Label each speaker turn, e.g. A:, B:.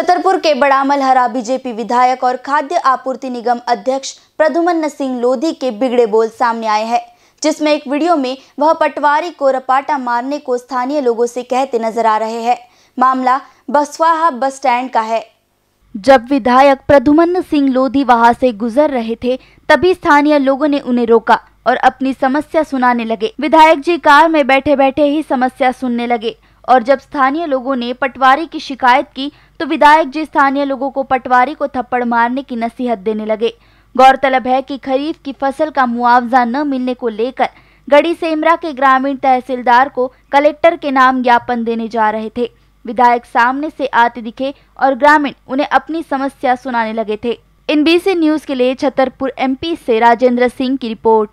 A: छतरपुर के बड़ामलहरा बीजेपी विधायक और खाद्य आपूर्ति निगम अध्यक्ष प्रधुमन सिंह लोधी के बिगड़े बोल सामने आए हैं जिसमें एक वीडियो में वह पटवारी को रपाटा मारने को स्थानीय लोगों से कहते नजर आ रहे हैं मामला बसवाहा बस स्टैंड का है जब विधायक प्रधुमन सिंह लोधी वहां से गुजर रहे थे तभी स्थानीय लोगों ने उन्हें रोका और अपनी समस्या सुनाने लगे विधायक जी कार में बैठे बैठे ही समस्या सुनने लगे और जब स्थानीय लोगों ने पटवारी की शिकायत की तो विधायक जी स्थानीय लोगों को पटवारी को थप्पड़ मारने की नसीहत देने लगे गौरतलब है कि खरीफ की फसल का मुआवजा न मिलने को लेकर गढ़ी सेमरा के ग्रामीण तहसीलदार को कलेक्टर के नाम ज्ञापन देने जा रहे थे विधायक सामने से आते दिखे और ग्रामीण उन्हें अपनी समस्या सुनाने लगे थे एनबीसी न्यूज के लिए छतरपुर एमपी से राजेंद्र सिंह की रिपोर्ट